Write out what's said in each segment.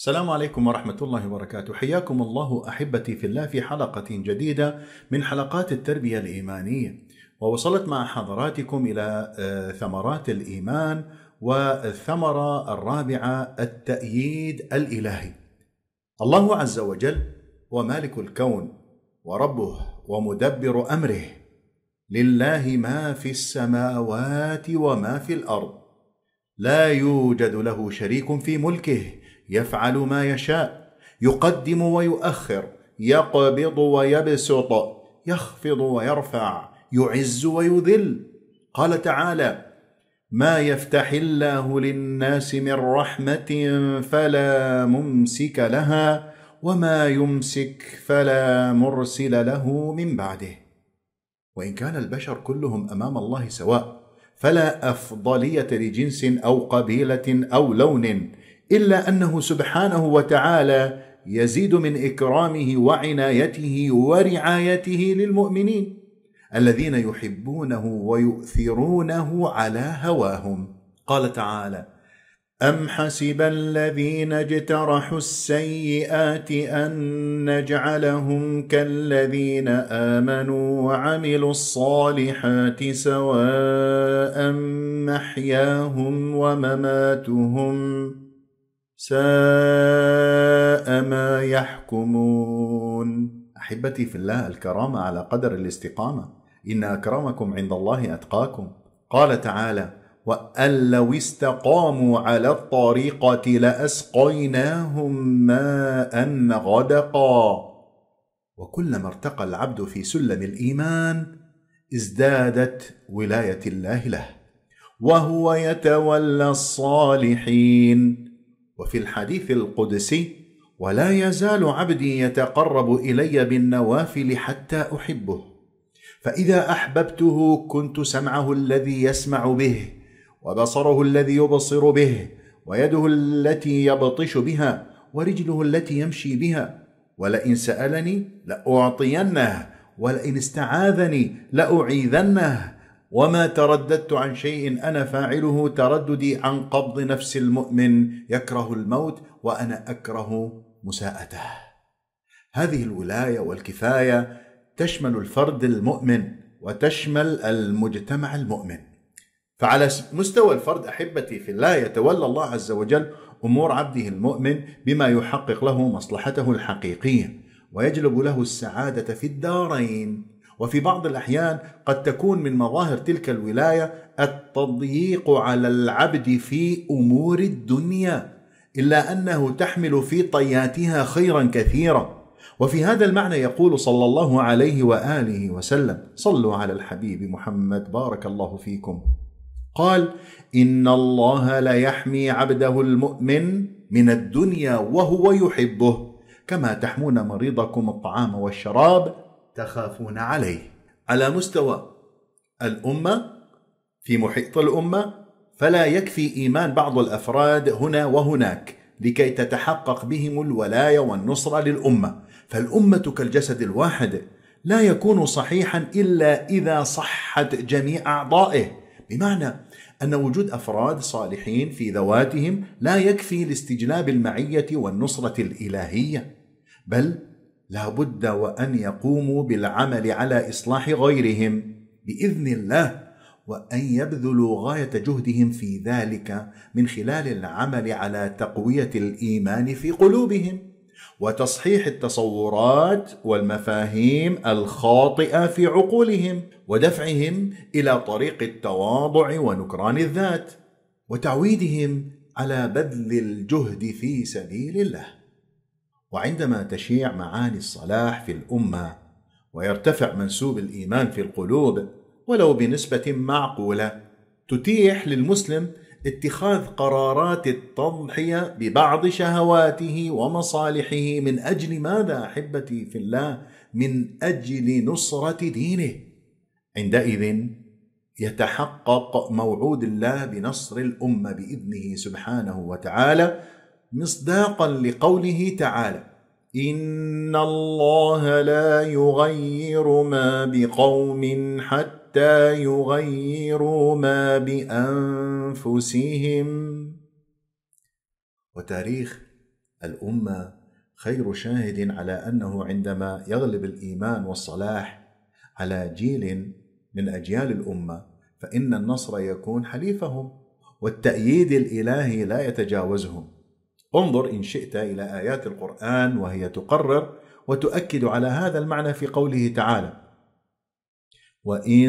السلام عليكم ورحمة الله وبركاته، حياكم الله أحبتي في الله في حلقة جديدة من حلقات التربية الإيمانية، ووصلت مع حضراتكم إلى آه، ثمرات الإيمان والثمرة الرابعة التأييد الإلهي. الله عز وجل هو مالك الكون وربه ومدبر أمره، لله ما في السماوات وما في الأرض، لا يوجد له شريك في ملكه. يفعل ما يشاء يقدم ويؤخر يقبض ويبسط يخفض ويرفع يعز ويذل قال تعالى ما يفتح الله للناس من رحمه فلا ممسك لها وما يمسك فلا مرسل له من بعده وان كان البشر كلهم امام الله سواء فلا افضليه لجنس او قبيله او لون إلا أنه سبحانه وتعالى يزيد من إكرامه وعنايته ورعايته للمؤمنين الذين يحبونه ويؤثرونه على هواهم قال تعالى أم حسب الذين اجترحوا السيئات أن نجعلهم كالذين آمنوا وعملوا الصالحات سواء محياهم ومماتهم ساء ما يحكمون احبتي في الله الكرامه على قدر الاستقامه ان اكرمكم عند الله اتقاكم قال تعالى وان لو استقاموا على الطريقه لاسقيناهم ماء غدقا وكلما ارتقى العبد في سلم الايمان ازدادت ولايه الله له وهو يتولى الصالحين وفي الحديث القدسي ولا يزال عبدي يتقرب الي بالنوافل حتى احبه فاذا احببته كنت سمعه الذي يسمع به وبصره الذي يبصر به ويده التي يبطش بها ورجله التي يمشي بها ولئن سالني لاعطينه ولئن استعاذني لاعيذنه وما ترددت عن شيء انا فاعله ترددي عن قبض نفس المؤمن يكره الموت وانا اكره مساءته هذه الولايه والكفايه تشمل الفرد المؤمن وتشمل المجتمع المؤمن فعلى مستوى الفرد احبتي في الله يتولى الله عز وجل امور عبده المؤمن بما يحقق له مصلحته الحقيقيه ويجلب له السعاده في الدارين وفي بعض الأحيان قد تكون من مظاهر تلك الولاية التضييق على العبد في أمور الدنيا إلا أنه تحمل في طياتها خيرا كثيرا وفي هذا المعنى يقول صلى الله عليه وآله وسلم صلوا على الحبيب محمد بارك الله فيكم قال إن الله ليحمي عبده المؤمن من الدنيا وهو يحبه كما تحمون مريضكم الطعام والشراب تخافون عليه على مستوى الامه في محيط الامه فلا يكفي ايمان بعض الافراد هنا وهناك لكي تتحقق بهم الولايه والنصره للامه فالامه كالجسد الواحد لا يكون صحيحا الا اذا صحت جميع اعضائه بمعنى ان وجود افراد صالحين في ذواتهم لا يكفي لاستجلاب المعيه والنصره الالهيه بل لابد وأن يقوموا بالعمل على إصلاح غيرهم بإذن الله وأن يبذلوا غاية جهدهم في ذلك من خلال العمل على تقوية الإيمان في قلوبهم وتصحيح التصورات والمفاهيم الخاطئة في عقولهم ودفعهم إلى طريق التواضع ونكران الذات وتعويدهم على بذل الجهد في سبيل الله وعندما تشيع معاني الصلاح في الامه ويرتفع منسوب الايمان في القلوب ولو بنسبه معقوله تتيح للمسلم اتخاذ قرارات التضحيه ببعض شهواته ومصالحه من اجل ماذا احبتي في الله من اجل نصره دينه عندئذ يتحقق موعود الله بنصر الامه باذنه سبحانه وتعالى مصداقا لقوله تعالى إن الله لا يغير ما بقوم حتى يغيروا ما بأنفسهم وتاريخ الأمة خير شاهد على أنه عندما يغلب الإيمان والصلاح على جيل من أجيال الأمة فإن النصر يكون حليفهم والتأييد الإلهي لا يتجاوزهم انظر إن شئت إلى آيات القرآن وهي تقرر وتؤكد على هذا المعنى في قوله تعالى: وإن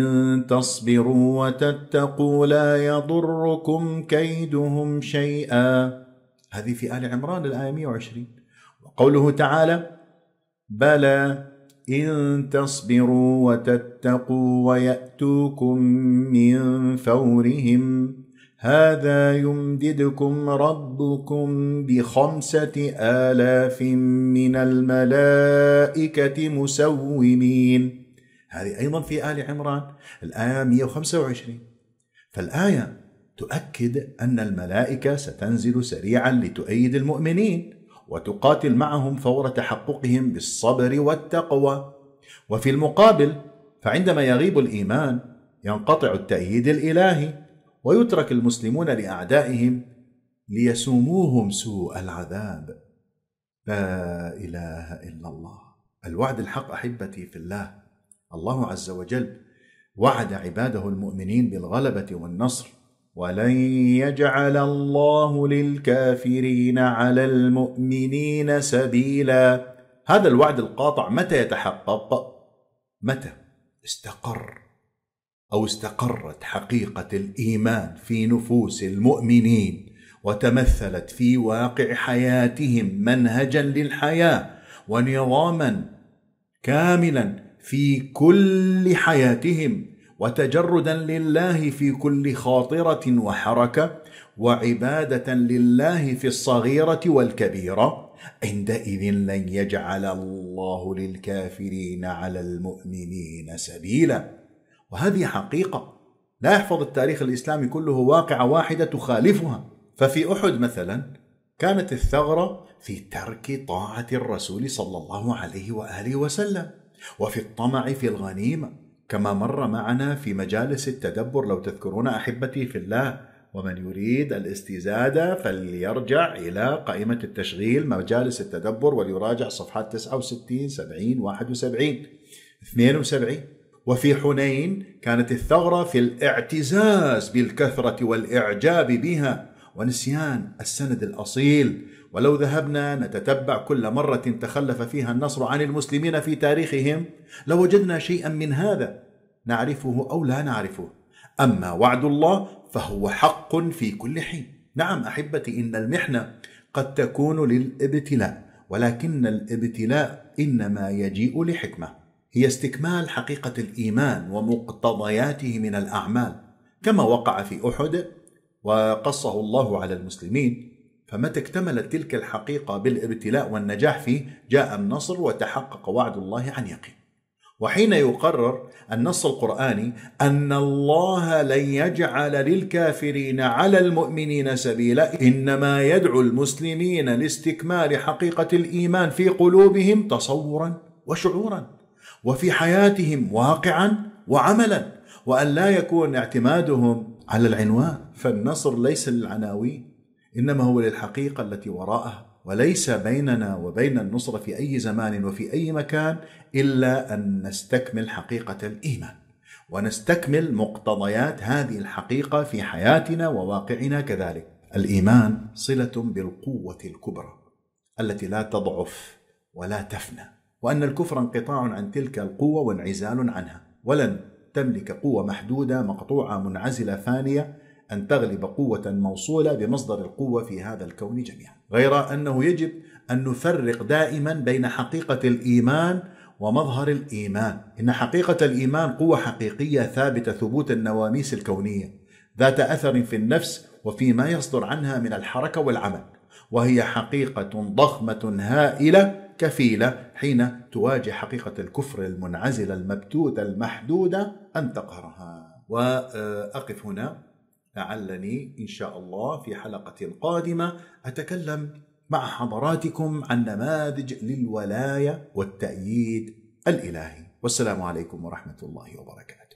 تصبروا وتتقوا لا يضركم كيدهم شيئا. هذه في آل عمران الآية 120 وقوله تعالى: بلى إن تصبروا وتتقوا ويأتوكم من فورهم هذا يمددكم ربكم بخمسة آلاف من الملائكة مسومين هذه أيضا في آل عمران الآية 125 فالآية تؤكد أن الملائكة ستنزل سريعا لتؤيد المؤمنين وتقاتل معهم فور تحققهم بالصبر والتقوى وفي المقابل فعندما يغيب الإيمان ينقطع التأييد الإلهي ويترك المسلمون لاعدائهم ليسوموهم سوء العذاب لا اله الا الله الوعد الحق احبتي في الله الله عز وجل وعد عباده المؤمنين بالغلبه والنصر ولن يجعل الله للكافرين على المؤمنين سبيلا هذا الوعد القاطع متى يتحقق متى استقر او استقرت حقيقه الايمان في نفوس المؤمنين وتمثلت في واقع حياتهم منهجا للحياه ونظاما كاملا في كل حياتهم وتجردا لله في كل خاطره وحركه وعباده لله في الصغيره والكبيره عندئذ لن يجعل الله للكافرين على المؤمنين سبيلا وهذه حقيقة لا يحفظ التاريخ الإسلامي كله واقعة واحدة تخالفها ففي أحد مثلا كانت الثغرة في ترك طاعة الرسول صلى الله عليه وآله وسلم وفي الطمع في الغنيمة كما مر معنا في مجالس التدبر لو تذكرون أحبتي في الله ومن يريد الاستزادة فليرجع إلى قائمة التشغيل مجالس التدبر وليراجع صفحات 69 70 71 72 وفي حنين كانت الثغره في الاعتزاز بالكثرة والإعجاب بها ونسيان السند الأصيل ولو ذهبنا نتتبع كل مرة تخلف فيها النصر عن المسلمين في تاريخهم لوجدنا لو شيئا من هذا نعرفه أو لا نعرفه أما وعد الله فهو حق في كل حين نعم أحبتي إن المحنة قد تكون للابتلاء ولكن الابتلاء إنما يجيء لحكمة هي استكمال حقيقة الإيمان ومقتضياته من الأعمال كما وقع في أحد وقصه الله على المسلمين فمتى اكتملت تلك الحقيقة بالابتلاء والنجاح فيه جاء النصر وتحقق وعد الله عن يقين وحين يقرر النص القرآني أن الله لن يجعل للكافرين على المؤمنين سبيلا إنما يدعو المسلمين لاستكمال حقيقة الإيمان في قلوبهم تصورا وشعورا وفي حياتهم واقعا وعملا وأن لا يكون اعتمادهم على العنوان فالنصر ليس للعناوين إنما هو للحقيقة التي وراءها وليس بيننا وبين النصرة في أي زمان وفي أي مكان إلا أن نستكمل حقيقة الإيمان ونستكمل مقتضيات هذه الحقيقة في حياتنا وواقعنا كذلك الإيمان صلة بالقوة الكبرى التي لا تضعف ولا تفنى وأن الكفر انقطاع عن تلك القوة وانعزال عنها ولن تملك قوة محدودة مقطوعة منعزلة ثانية أن تغلب قوة موصولة بمصدر القوة في هذا الكون جميعا غير أنه يجب أن نفرق دائما بين حقيقة الإيمان ومظهر الإيمان إن حقيقة الإيمان قوة حقيقية ثابتة ثبوت النواميس الكونية ذات أثر في النفس وفيما يصدر عنها من الحركة والعمل وهي حقيقة ضخمة هائلة كفيلة حين تواجه حقيقة الكفر المنعزلة المبتوتة المحدودة أن تقهرها وأقف هنا لعلني إن شاء الله في حلقة قادمة أتكلم مع حضراتكم عن نماذج للولاية والتأييد الإلهي والسلام عليكم ورحمة الله وبركاته